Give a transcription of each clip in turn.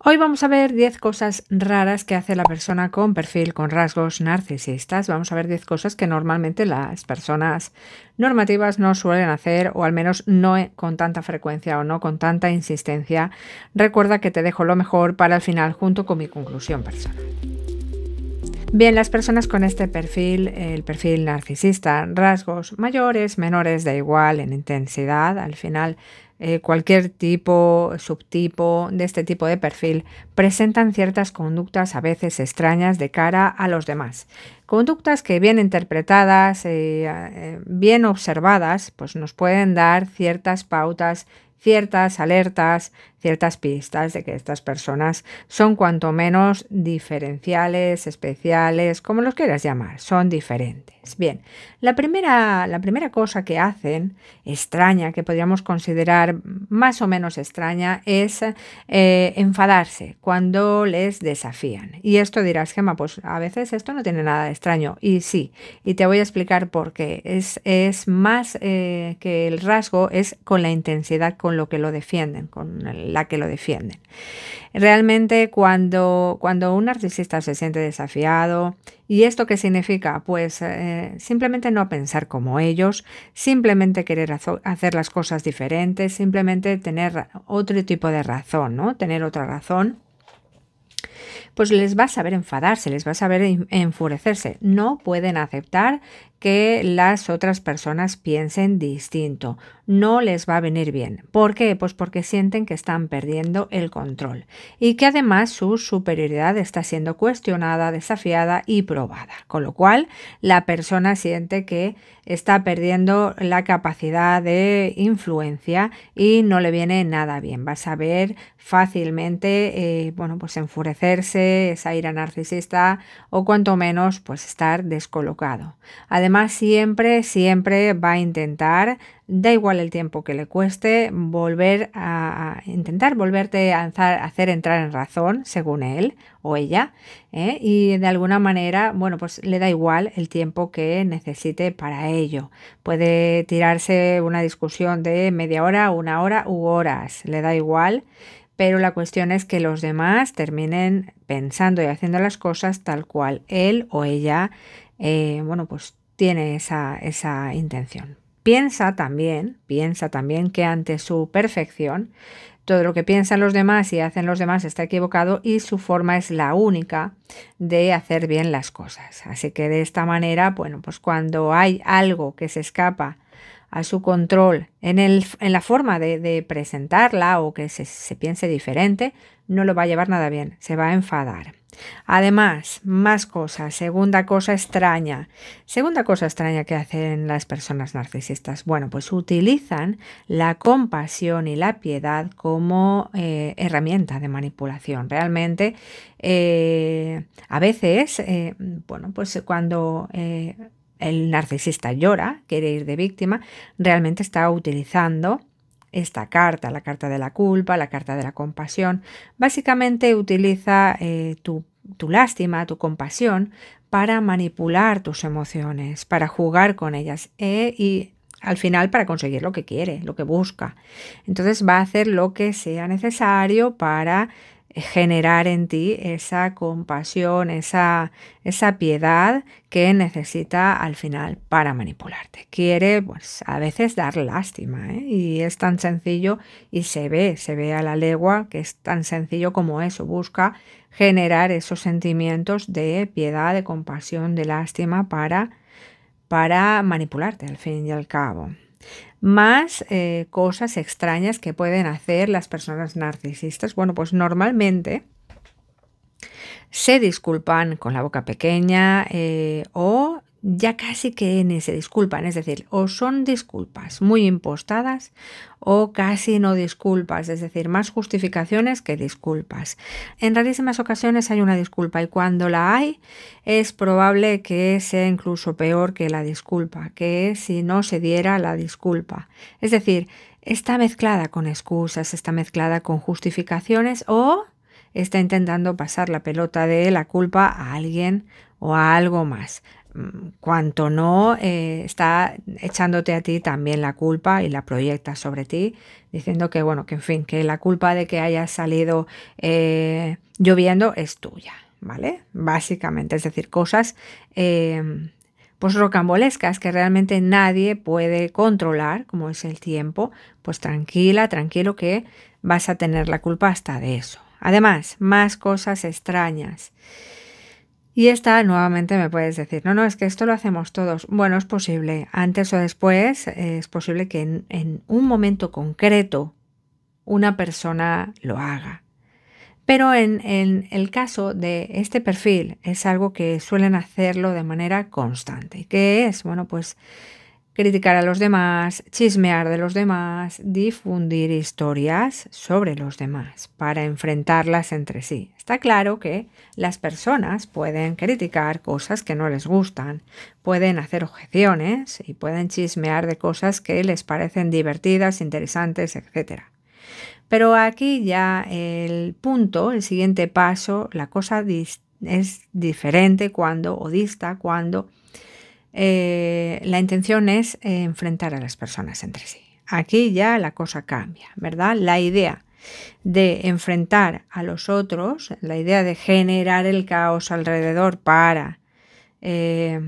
Hoy vamos a ver 10 cosas raras que hace la persona con perfil, con rasgos narcisistas. Vamos a ver 10 cosas que normalmente las personas normativas no suelen hacer o al menos no e, con tanta frecuencia o no con tanta insistencia. Recuerda que te dejo lo mejor para el final junto con mi conclusión personal. Bien, las personas con este perfil, el perfil narcisista, rasgos mayores, menores, da igual en intensidad, al final eh, cualquier tipo, subtipo de este tipo de perfil presentan ciertas conductas a veces extrañas de cara a los demás. Conductas que bien interpretadas, eh, eh, bien observadas, pues nos pueden dar ciertas pautas, ciertas alertas, ciertas pistas de que estas personas son cuanto menos diferenciales, especiales, como los quieras llamar, son diferentes. Bien, la primera, la primera cosa que hacen, extraña, que podríamos considerar más o menos extraña, es eh, enfadarse cuando les desafían. Y esto dirás, Gemma, pues a veces esto no tiene nada de extraño. Y sí, y te voy a explicar por qué. Es, más eh, que el rasgo, es con la intensidad con lo que lo defienden, con el la que lo defienden. Realmente cuando, cuando un narcisista se siente desafiado, ¿y esto qué significa? Pues eh, simplemente no pensar como ellos, simplemente querer hacer las cosas diferentes, simplemente tener otro tipo de razón, ¿no? Tener otra razón pues les va a saber enfadarse, les va a saber enfurecerse. No pueden aceptar que las otras personas piensen distinto. No les va a venir bien. ¿Por qué? Pues porque sienten que están perdiendo el control y que además su superioridad está siendo cuestionada, desafiada y probada. Con lo cual, la persona siente que está perdiendo la capacidad de influencia y no le viene nada bien. Vas a ver fácilmente, eh, bueno, pues enfurecerse, esa ira narcisista o cuanto menos pues estar descolocado. Además, siempre, siempre va a intentar da igual el tiempo que le cueste, volver a, intentar volverte a hacer entrar en razón, según él, o ella ¿eh? y de alguna manera, bueno, pues le da igual el tiempo que necesite para ello. Puede tirarse una discusión de media hora, una hora u horas, le da igual, pero la cuestión es que los demás terminen pensando y haciendo las cosas tal cual él o ella, eh, bueno, pues tiene esa, esa intención. Piensa también, piensa también que ante su perfección, todo lo que piensan los demás y hacen los demás está equivocado y su forma es la única de hacer bien las cosas. Así que de esta manera, bueno, pues cuando hay algo que se escapa a su control en, el, en la forma de, presentarla o que se, piense diferente, no lo va a llevar nada bien, se va a enfadar. Además, más cosas, segunda cosa extraña. Segunda cosa extraña que hacen las personas narcisistas. Bueno, pues utilizan la compasión y la piedad como eh, herramienta de manipulación. Realmente, eh, a veces, eh, bueno, pues cuando el narcisista llora, quiere ir de víctima, realmente está utilizando esta carta, la carta de la culpa, la carta de la compasión. Básicamente utiliza eh, tu, lástima, tu compasión para manipular tus emociones, para jugar con ellas eh, y al final para conseguir lo que quiere, lo que busca. Entonces va a hacer lo que sea necesario para generar en ti esa compasión, esa, piedad que necesita al final para manipularte. Quiere pues a veces dar lástima ¿eh? y es tan sencillo y se ve, se ve a la legua que es tan sencillo como eso, busca generar esos sentimientos de piedad, de compasión, de lástima para, para manipularte al fin y al cabo más eh, cosas extrañas que pueden hacer las personas narcisistas. Bueno, pues normalmente se disculpan con la boca pequeña eh, o ya casi que ni se disculpan, es decir, o son disculpas muy impostadas o casi no disculpas, es decir, más justificaciones que disculpas. En rarísimas ocasiones hay una disculpa y cuando la hay es probable que sea incluso peor que la disculpa, que si no se diera la disculpa. Es decir, está mezclada con excusas, está mezclada con justificaciones o está intentando pasar la pelota de la culpa a alguien o a algo más cuanto no eh, está echándote a ti también la culpa y la proyecta sobre ti, diciendo que, bueno, que en fin, que la culpa de que hayas salido eh, lloviendo es tuya, ¿vale? Básicamente, es decir, cosas eh, pues rocambolescas que realmente nadie puede controlar, como es el tiempo, pues tranquila, tranquilo que vas a tener la culpa hasta de eso. Además, más cosas extrañas. Y esta nuevamente me puedes decir, no, no, es que esto lo hacemos todos. Bueno, es posible, antes o después, es posible que en, un momento concreto una persona lo haga. Pero en, en, el caso de este perfil es algo que suelen hacerlo de manera constante. ¿Qué es? Bueno, pues criticar a los demás, chismear de los demás, difundir historias sobre los demás para enfrentarlas entre sí. Está claro que las personas pueden criticar cosas que no les gustan, pueden hacer objeciones y pueden chismear de cosas que les parecen divertidas, interesantes, etc. Pero aquí ya el punto, el siguiente paso, la cosa es diferente cuando o dista cuando eh, la intención es eh, enfrentar a las personas entre sí. Aquí ya la cosa cambia, ¿verdad? La idea de enfrentar a los otros, la idea de generar el caos alrededor para eh,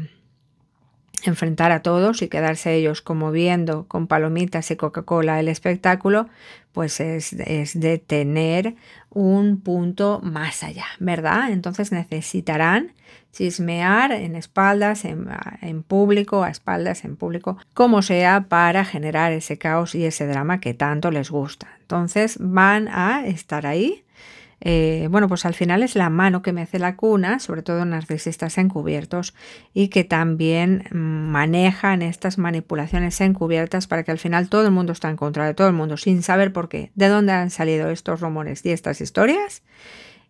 enfrentar a todos y quedarse ellos como viendo con palomitas y Coca-Cola el espectáculo, pues es, es, de tener un punto más allá, ¿verdad? Entonces necesitarán chismear en espaldas, en público, a espaldas, en público, como sea, para generar ese caos y ese drama que tanto les gusta. Entonces van a estar ahí eh, bueno, pues al final es la mano que me hace la cuna, sobre todo en narcisistas encubiertos, y que también mm, manejan estas manipulaciones encubiertas para que al final todo el mundo está en contra de todo el mundo, sin saber por qué, de dónde han salido estos rumores y estas historias.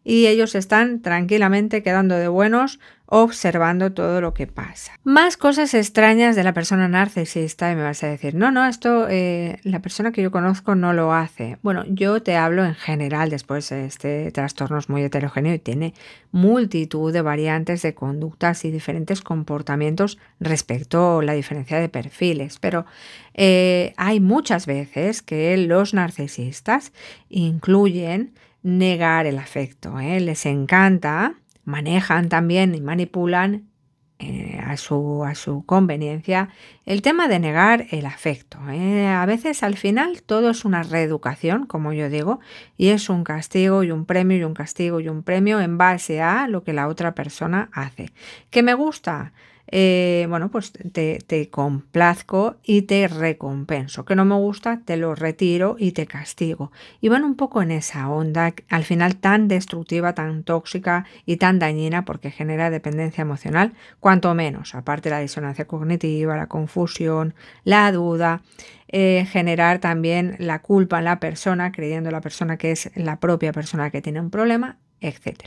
Y ellos están tranquilamente quedando de buenos observando todo lo que pasa. Más cosas extrañas de la persona narcisista y me vas a decir, no, no, esto eh, la persona que yo conozco no lo hace. Bueno, yo te hablo en general, después este trastorno es muy heterogéneo y tiene multitud de variantes de conductas y diferentes comportamientos respecto a la diferencia de perfiles, pero eh, hay muchas veces que los narcisistas incluyen negar el afecto, ¿eh? les encanta manejan también y manipulan eh, a, su, a, su, conveniencia el tema de negar el afecto. Eh. A veces al final todo es una reeducación, como yo digo, y es un castigo y un premio y un castigo y un premio en base a lo que la otra persona hace. ¿Que me gusta? Eh, bueno, pues te, complazco y te recompenso. Que no me gusta, te lo retiro y te castigo. Y van un poco en esa onda, al final tan destructiva, tan tóxica y tan dañina porque genera dependencia emocional, cuanto menos, aparte la disonancia cognitiva, la confusión, la duda. Eh, generar también la culpa en la persona, creyendo la persona que es la propia persona que tiene un problema etc.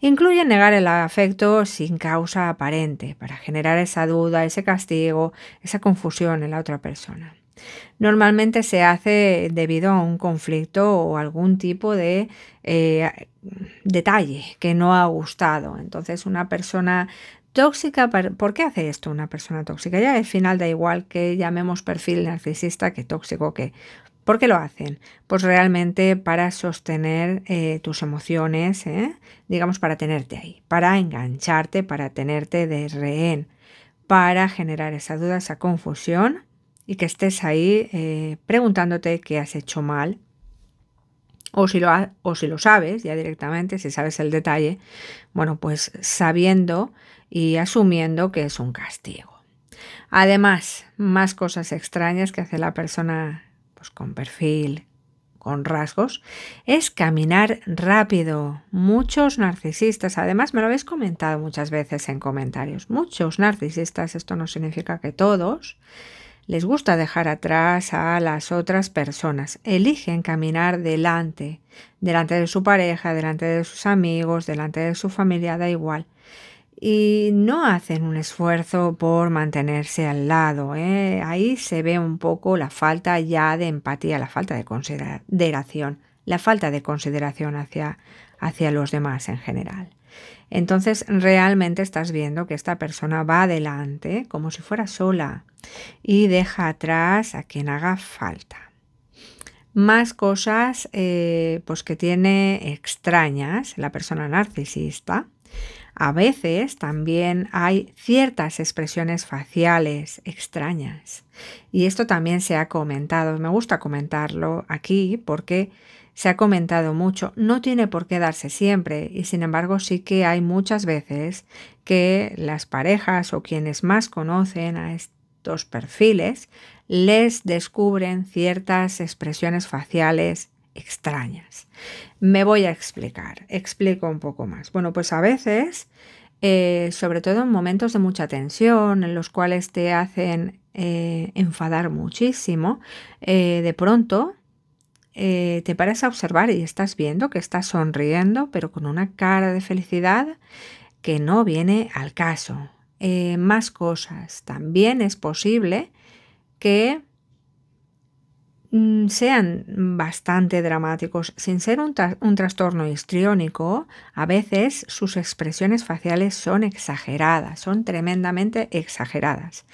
Incluye negar el afecto sin causa aparente, para generar esa duda, ese castigo, esa confusión en la otra persona. Normalmente se hace debido a un conflicto o algún tipo de eh, detalle que no ha gustado. Entonces una persona tóxica, ¿por qué hace esto una persona tóxica? Ya al final da igual que llamemos perfil narcisista que tóxico, que ¿Por qué lo hacen? Pues realmente para sostener eh, tus emociones, ¿eh? digamos, para tenerte ahí, para engancharte, para tenerte de rehén, para generar esa duda, esa confusión y que estés ahí eh, preguntándote qué has hecho mal. O si, lo o si lo sabes ya directamente, si sabes el detalle, bueno, pues sabiendo y asumiendo que es un castigo. Además, más cosas extrañas que hace la persona pues con perfil, con rasgos, es caminar rápido. Muchos narcisistas, además me lo habéis comentado muchas veces en comentarios, muchos narcisistas, esto no significa que todos, les gusta dejar atrás a las otras personas, eligen caminar delante, delante de su pareja, delante de sus amigos, delante de su familia, da igual y no hacen un esfuerzo por mantenerse al lado. ¿eh? Ahí se ve un poco la falta ya de empatía, la falta de consideración, la falta de consideración hacia, hacia los demás en general. Entonces realmente estás viendo que esta persona va adelante como si fuera sola y deja atrás a quien haga falta más cosas eh, pues que tiene extrañas la persona narcisista a veces también hay ciertas expresiones faciales extrañas. Y esto también se ha comentado, me gusta comentarlo aquí porque se ha comentado mucho, no tiene por qué darse siempre y sin embargo sí que hay muchas veces que las parejas o quienes más conocen a estos perfiles les descubren ciertas expresiones faciales extrañas. Me voy a explicar, explico un poco más. Bueno, pues a veces, eh, sobre todo en momentos de mucha tensión, en los cuales te hacen eh, enfadar muchísimo, eh, de pronto te paras a observar y estás viendo que estás sonriendo, pero con una cara de felicidad que no viene al caso. más cosas. También es posible que Mm, sean bastante dramáticos. Sin ser un, trastorno histriónico, a veces sus expresiones faciales son exageradas, son tremendamente exageradas.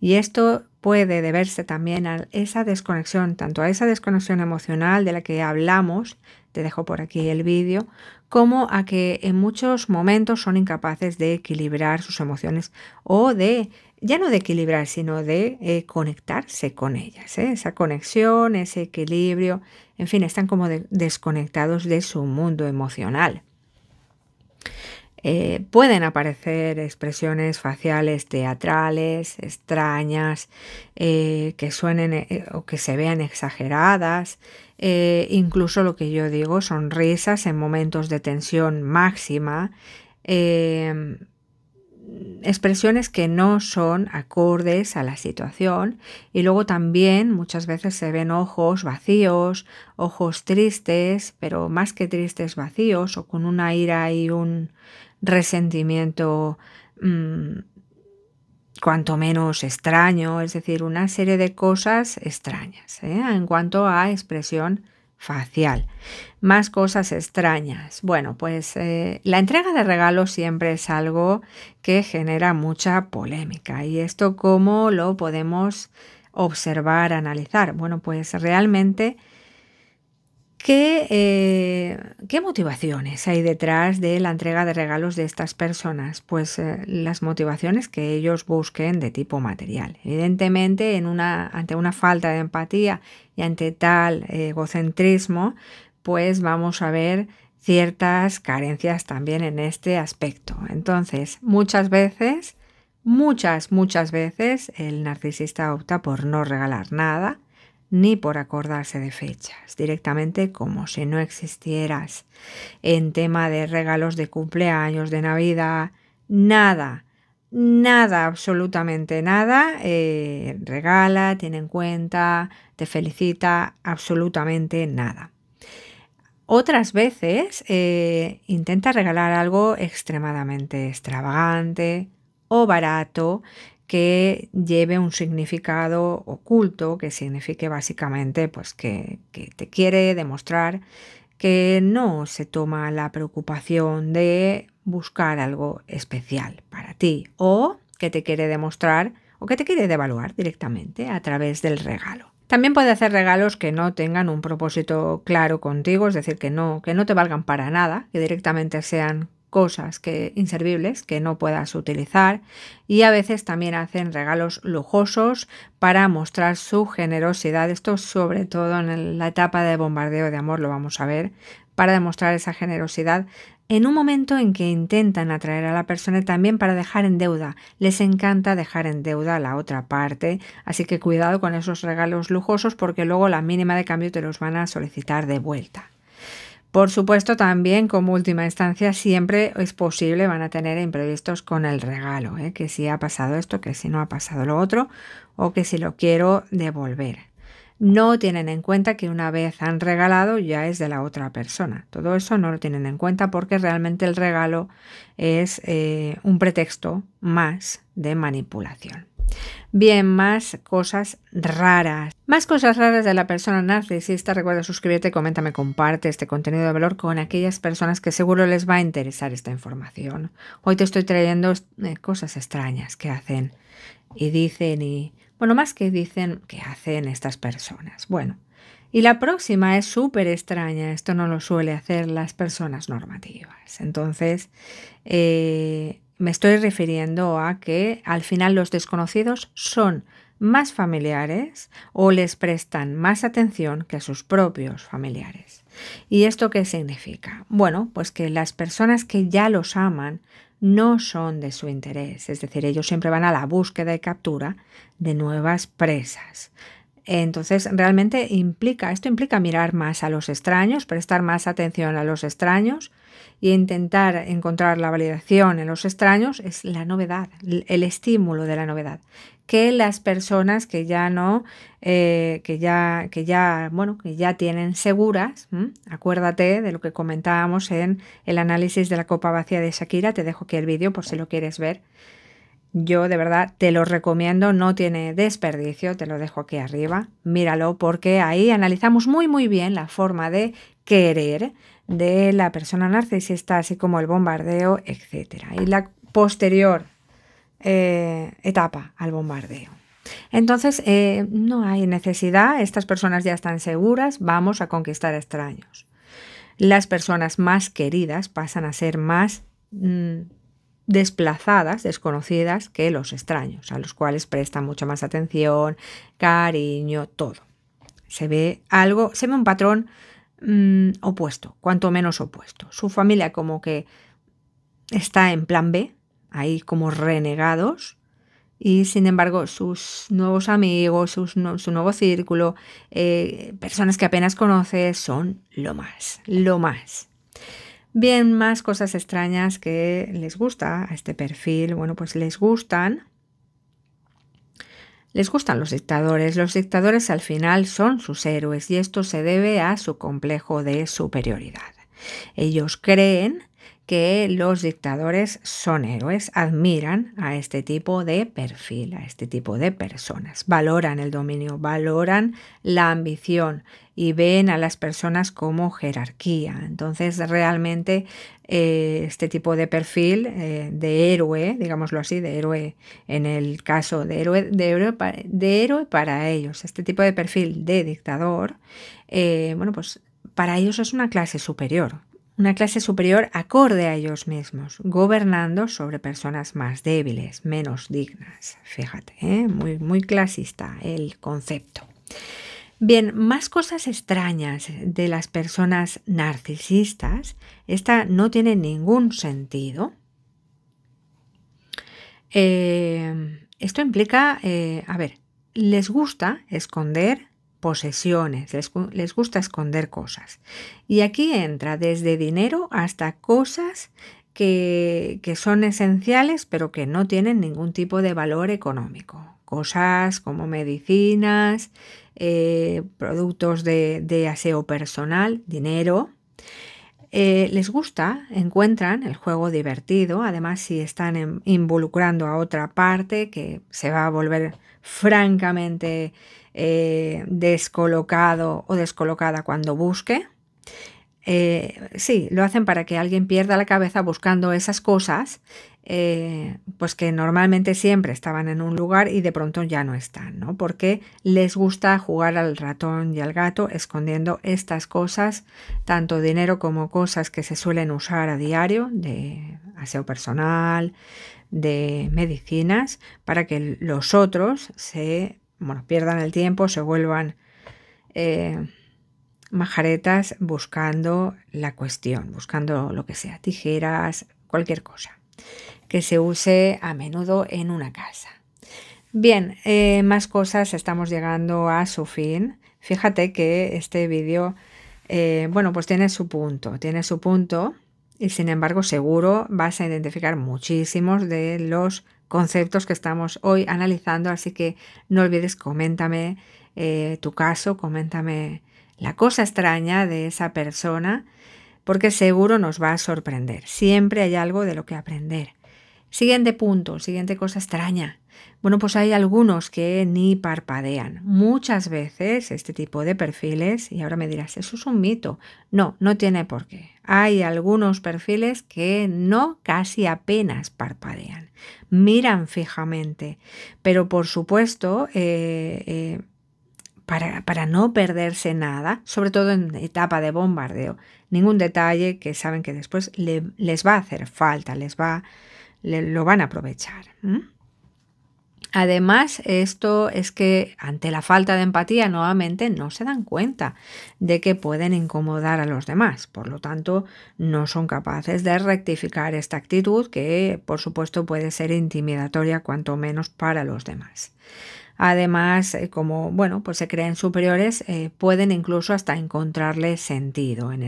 Y esto puede deberse también a esa desconexión, tanto a esa desconexión emocional de la que hablamos, te dejo por aquí el vídeo, como a que en muchos momentos son incapaces de equilibrar sus emociones o de ya no de equilibrar, sino de eh, conectarse con ellas. ¿eh? Esa conexión, ese equilibrio, en fin, están como desconectados de su mundo emocional. Eh, pueden aparecer expresiones faciales teatrales, extrañas, que suenen o que se vean exageradas, incluso lo que yo digo, sonrisas en momentos de tensión máxima expresiones que no son acordes a la situación y luego también muchas veces se ven ojos vacíos, ojos tristes, pero más que tristes vacíos o con una ira y un resentimiento mm, cuanto menos extraño, es decir, una serie de cosas extrañas ¿eh? en cuanto a expresión facial. Más cosas extrañas. Bueno, pues eh, la entrega de regalos siempre es algo que genera mucha polémica. ¿Y esto cómo lo podemos observar, analizar? Bueno, pues realmente eh, ¿Qué, motivaciones hay detrás de la entrega de regalos de estas personas? Pues eh, las motivaciones que ellos busquen de tipo material. Evidentemente, ante una falta de empatía y ante tal egocentrismo, pues vamos a ver ciertas carencias también en este aspecto. Entonces, muchas veces, muchas, muchas veces el narcisista opta por no regalar nada ni por acordarse de fechas, directamente como si no existieras. En tema de regalos de cumpleaños, de Navidad, nada, nada, absolutamente nada. Eh, regala, tiene en cuenta, te felicita, absolutamente nada. Otras veces eh, intenta regalar algo extremadamente extravagante o barato que lleve un significado oculto, que signifique básicamente pues, que, te quiere demostrar que no se toma la preocupación de buscar algo especial para ti o que te quiere demostrar o que te quiere devaluar directamente a través del regalo. También puede hacer regalos que no tengan un propósito claro contigo, es decir, que no, que no te valgan para nada, que directamente sean cosas que, inservibles que no puedas utilizar y a veces también hacen regalos lujosos para mostrar su generosidad. Esto sobre todo en la etapa de bombardeo de amor lo vamos a ver, para demostrar esa generosidad en un momento en que intentan atraer a la persona también para dejar en deuda. Les encanta dejar en deuda la otra parte, así que cuidado con esos regalos lujosos porque luego la mínima de cambio te los van a solicitar de vuelta. Por supuesto, también como última instancia, siempre es posible, van a tener imprevistos con el regalo, ¿eh? que si ha pasado esto, que si no ha pasado lo otro, o que si lo quiero devolver. No tienen en cuenta que una vez han regalado ya es de la otra persona. Todo eso no lo tienen en cuenta porque realmente el regalo es eh, un pretexto más de manipulación. Bien, más cosas raras. Más cosas raras de la persona narcisista. Recuerda suscribirte, coméntame, comparte este contenido de valor con aquellas personas que seguro les va a interesar esta información. Hoy te estoy trayendo eh, cosas extrañas que hacen y dicen y... Bueno, más que dicen, que hacen estas personas? Bueno, y la próxima es súper extraña, esto no lo suele hacer las personas normativas. Entonces, eh, me estoy refiriendo a que al final los desconocidos son más familiares o les prestan más atención que a sus propios familiares. ¿Y esto qué significa? Bueno, pues que las personas que ya los aman no son de su interés, es decir, ellos siempre van a la búsqueda y captura de nuevas presas. Entonces, realmente implica, esto implica mirar más a los extraños, prestar más atención a los extraños, y intentar encontrar la validación en los extraños es la novedad, el estímulo de la novedad, que las personas que ya no, eh, que ya, que ya, bueno, que ya tienen seguras, acuérdate de lo que comentábamos en el análisis de la copa vacía de Shakira, te dejo aquí el vídeo por si lo quieres ver. Yo de verdad te lo recomiendo, no tiene desperdicio, te lo dejo aquí arriba, míralo porque ahí analizamos muy muy bien la forma de querer, de la persona narcisista, así como el bombardeo, etc. Y la posterior eh, etapa al bombardeo. Entonces, eh, no hay necesidad, estas personas ya están seguras, vamos a conquistar extraños. Las personas más queridas pasan a ser más mm, desplazadas, desconocidas, que los extraños, a los cuales prestan mucha más atención, cariño, todo. Se ve algo, se ve un patrón Mm, opuesto, cuanto menos opuesto. Su familia como que está en plan B, ahí como renegados, y sin embargo sus nuevos amigos, su nuevo círculo, eh, personas que apenas conoce, son lo más, lo más. Bien, más cosas extrañas que les gusta a este perfil, bueno, pues les gustan les gustan los dictadores, los dictadores al final son sus héroes y esto se debe a su complejo de superioridad. Ellos creen que los dictadores son héroes, admiran a este tipo de perfil, a este tipo de personas, valoran el dominio, valoran la ambición y ven a las personas como jerarquía. Entonces, realmente eh, este tipo de perfil eh, de héroe, digámoslo así, de héroe en el caso de héroe, de héroe, para, ellos, este tipo de perfil de dictador, eh, bueno, pues para ellos es una clase superior una clase superior acorde a ellos mismos, gobernando sobre personas más débiles, menos dignas. Fíjate, ¿eh? muy, muy clasista el concepto. Bien, más cosas extrañas de las personas narcisistas. Esta no tiene ningún sentido. Eh, esto implica, eh, a ver, les gusta esconder posesiones, les, gusta esconder cosas. Y aquí entra desde dinero hasta cosas que, son esenciales pero que no tienen ningún tipo de valor económico. Cosas como medicinas, eh, productos de, aseo personal, dinero. Eh, les gusta, encuentran el juego divertido, además si están involucrando a otra parte que se va a volver francamente eh, descolocado o descolocada cuando busque. Eh, sí, lo hacen para que alguien pierda la cabeza buscando esas cosas, eh, pues que normalmente siempre estaban en un lugar y de pronto ya no están, ¿no? Porque les gusta jugar al ratón y al gato escondiendo estas cosas, tanto dinero como cosas que se suelen usar a diario, de aseo personal, de medicinas, para que los otros se bueno, pierdan el tiempo, se vuelvan eh, majaretas buscando la cuestión, buscando lo que sea, tijeras, cualquier cosa que se use a menudo en una casa. Bien, eh, más cosas, estamos llegando a su fin. Fíjate que este vídeo, eh, bueno, pues tiene su punto, tiene su punto y sin embargo seguro vas a identificar muchísimos de los conceptos que estamos hoy analizando, así que no olvides, coméntame eh, tu caso, coméntame la cosa extraña de esa persona, porque seguro nos va a sorprender. Siempre hay algo de lo que aprender. Siguiente punto, siguiente cosa extraña. Bueno, pues hay algunos que ni parpadean. Muchas veces este tipo de perfiles, y ahora me dirás, eso es un mito. No, no tiene por qué. Hay algunos perfiles que no, casi apenas parpadean miran fijamente. Pero por supuesto, eh, eh, para, no perderse nada, sobre todo en etapa de bombardeo, ningún detalle que saben que después les va a hacer falta, les va, lo van a aprovechar. Además, esto es que ante la falta de empatía nuevamente no se dan cuenta de que pueden incomodar a los demás, por lo tanto no son capaces de rectificar esta actitud que por supuesto puede ser intimidatoria cuanto menos para los demás. Además, eh, como bueno, pues se creen superiores, eh, pueden incluso hasta encontrarle sentido en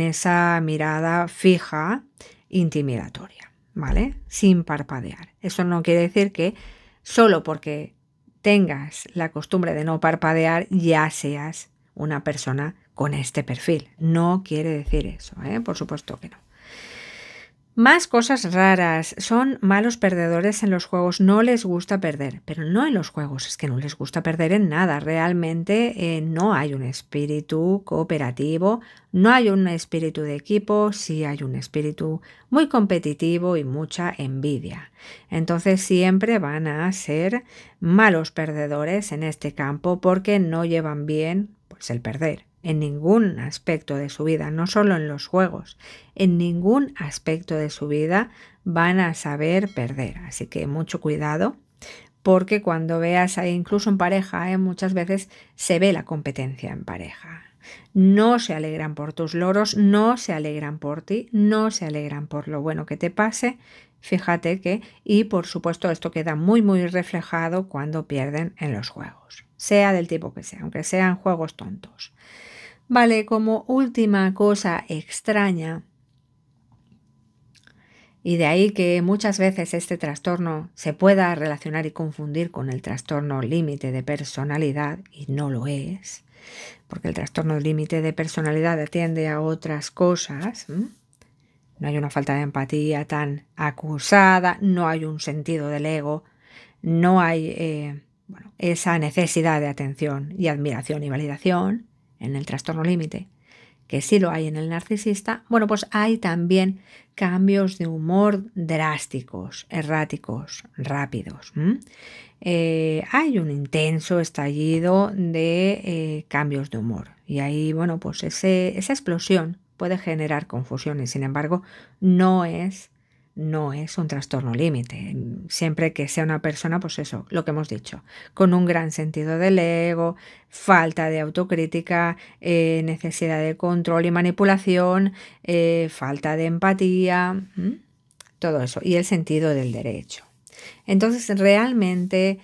esa mirada fija intimidatoria. ¿vale? Sin parpadear. Eso no quiere decir que solo porque tengas la costumbre de no parpadear ya seas una persona con este perfil. No quiere decir eso, ¿eh? por supuesto que no. Más cosas raras. Son malos perdedores en los juegos. No les gusta perder, pero no en los juegos. Es que no les gusta perder en nada. Realmente eh, no hay un espíritu cooperativo, no hay un espíritu de equipo, sí hay un espíritu muy competitivo y mucha envidia. Entonces siempre van a ser malos perdedores en este campo porque no llevan bien pues, el perder en ningún aspecto de su vida, no solo en los juegos, en ningún aspecto de su vida van a saber perder. Así que mucho cuidado, porque cuando veas, incluso en pareja, eh, muchas veces se ve la competencia en pareja. No se alegran por tus loros, no se alegran por ti, no se alegran por lo bueno que te pase Fíjate que, y por supuesto esto queda muy muy reflejado cuando pierden en los juegos, sea del tipo que sea, aunque sean juegos tontos. Vale, como última cosa extraña, y de ahí que muchas veces este trastorno se pueda relacionar y confundir con el trastorno límite de personalidad, y no lo es, porque el trastorno límite de personalidad atiende a otras cosas. No hay una falta de empatía tan acusada, no hay un sentido del ego, no hay eh, esa necesidad de atención y admiración y validación en el trastorno límite, que sí lo hay en el narcisista. Bueno, pues hay también cambios de humor drásticos, erráticos, rápidos. Eh, hay un intenso estallido de eh, cambios de humor. Y ahí, bueno, pues esa explosión puede generar confusiones. Sin embargo, no es, no es un trastorno límite. Siempre que sea una persona, pues eso, lo que hemos dicho, con un gran sentido del ego, falta de autocrítica, eh, necesidad de control y manipulación, eh, falta de empatía, todo eso, y el sentido del derecho. Entonces, realmente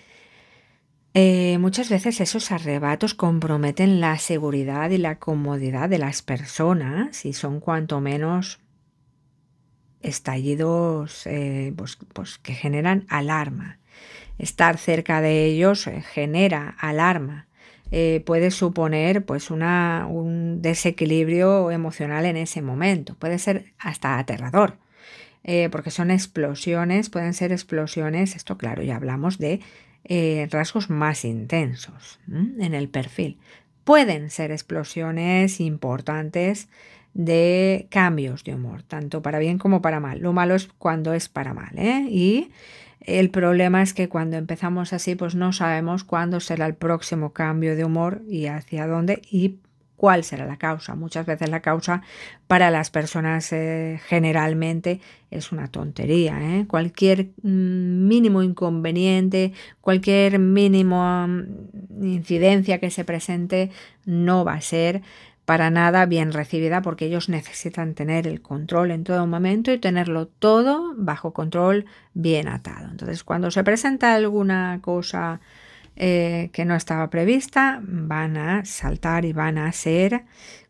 eh, muchas veces esos arrebatos comprometen la seguridad y la comodidad de las personas y son cuanto menos estallidos eh, pues, pues, que generan alarma. Estar cerca de ellos eh, genera alarma. puede suponer pues una, un desequilibrio emocional en ese momento. Puede ser hasta aterrador. porque son explosiones, pueden ser explosiones, esto claro, ya hablamos de eh, rasgos más intensos en el perfil. Pueden ser explosiones importantes de cambios de humor, tanto para bien como para mal. Lo malo es cuando es para mal. ¿eh? Y el problema es que cuando empezamos así, pues no sabemos cuándo será el próximo cambio de humor y hacia dónde y cuál será la causa. Muchas veces la causa para las personas eh, generalmente es una tontería. ¿eh? Cualquier mm, mínimo inconveniente, cualquier mínimo mm, incidencia que se presente no va a ser para nada bien recibida porque ellos necesitan tener el control en todo momento y tenerlo todo bajo control bien atado. Entonces, cuando se presenta alguna cosa eh, que no estaba prevista van a saltar y van a ser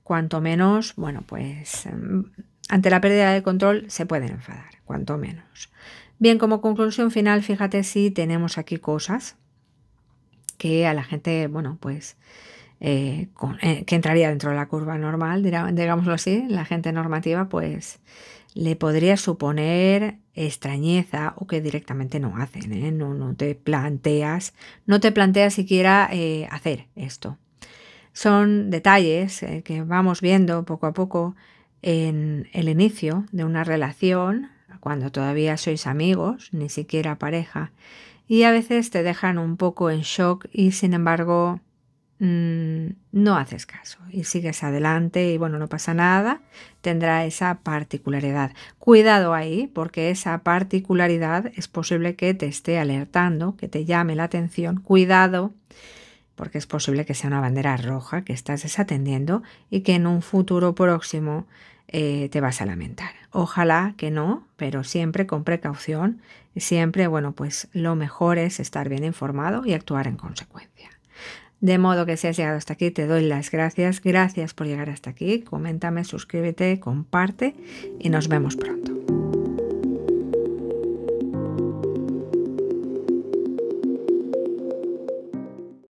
cuanto menos, bueno, pues mm, ante la pérdida de control se pueden enfadar, cuanto menos. Bien, como conclusión final, fíjate si tenemos aquí cosas que a la gente, bueno, pues eh, eh, que entraría dentro de la curva normal, digámoslo así, la gente normativa, pues le podría suponer extrañeza o que directamente no hacen, ¿eh? no, te planteas, no te planteas siquiera eh, hacer esto. Son detalles eh, que vamos viendo poco a poco en el inicio de una relación, cuando todavía sois amigos, ni siquiera pareja, y a veces te dejan un poco en shock y sin embargo Mm, no haces caso y sigues adelante y bueno, no pasa nada, tendrá esa particularidad. Cuidado ahí porque esa particularidad es posible que te esté alertando, que te llame la atención. Cuidado porque es posible que sea una bandera roja que estás desatendiendo y que en un futuro próximo eh, te vas a lamentar. Ojalá que no, pero siempre con precaución, siempre, bueno, pues lo mejor es estar bien informado y actuar en consecuencia. De modo que si has llegado hasta aquí, te doy las gracias. Gracias por llegar hasta aquí. Coméntame, suscríbete, comparte y nos vemos pronto.